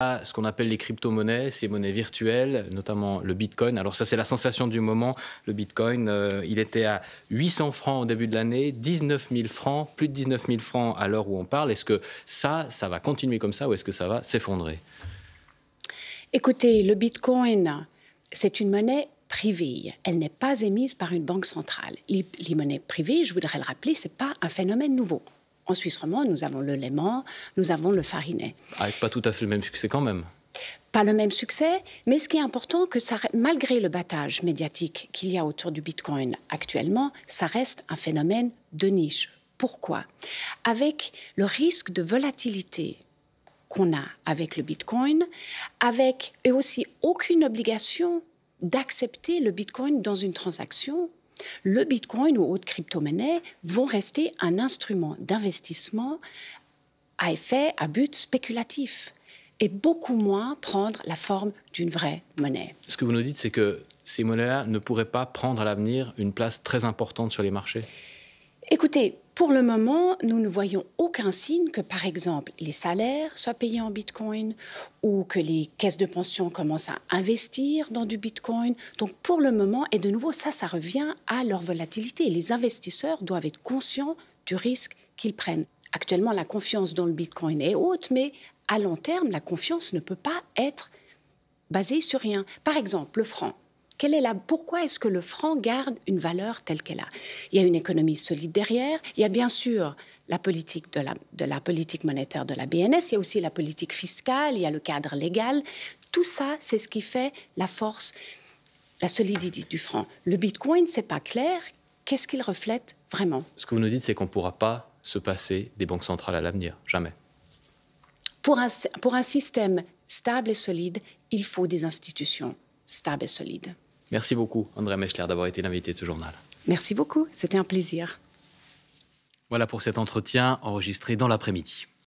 ce qu'on appelle les crypto-monnaies, ces monnaies virtuelles, notamment le Bitcoin. Alors ça, c'est la sensation du moment. Le Bitcoin, euh, il était à 800 francs au début de l'année, 19 000 francs, plus de 19 000 francs à l'heure où on parle. Est-ce que ça, ça va continuer comme ça ou est-ce que ça va s'effondrer Écoutez, le Bitcoin, c'est une monnaie privée. Elle n'est pas émise par une banque centrale. Les, les monnaies privées, je voudrais le rappeler, ce n'est pas un phénomène nouveau. En Suisse romande, nous avons le léman, nous avons le farinet. Avec pas tout à fait le même succès quand même pas le même succès, mais ce qui est important, que malgré le battage médiatique qu'il y a autour du Bitcoin actuellement, ça reste un phénomène de niche. Pourquoi Avec le risque de volatilité qu'on a avec le Bitcoin, avec et aussi aucune obligation d'accepter le Bitcoin dans une transaction le Bitcoin ou autres crypto-monnaies vont rester un instrument d'investissement à effet, à but spéculatif et beaucoup moins prendre la forme d'une vraie monnaie. Ce que vous nous dites, c'est que ces monnaies-là ne pourraient pas prendre à l'avenir une place très importante sur les marchés Écoutez, pour le moment, nous ne voyons aucun signe que, par exemple, les salaires soient payés en Bitcoin ou que les caisses de pension commencent à investir dans du Bitcoin. Donc, pour le moment, et de nouveau, ça, ça revient à leur volatilité. Les investisseurs doivent être conscients du risque qu'ils prennent. Actuellement, la confiance dans le Bitcoin est haute, mais à long terme, la confiance ne peut pas être basée sur rien. Par exemple, le franc est la, pourquoi est-ce que le franc garde une valeur telle qu'elle a Il y a une économie solide derrière, il y a bien sûr la politique de la, politique monétaire de la BNS, il y a aussi la politique fiscale, il y a le cadre légal. Tout ça, c'est ce qui fait la force, la solidité du franc. Le Bitcoin, c'est pas clair. Qu'est-ce qu'il reflète vraiment Ce que vous nous dites, c'est qu'on ne pourra pas se passer des banques centrales à l'avenir, jamais. pour un système stable et solide, il faut des institutions stables et solides. Merci beaucoup, André Mechler, d'avoir été l'invité de ce journal. Merci beaucoup, c'était un plaisir. Voilà pour cet entretien enregistré dans l'après-midi.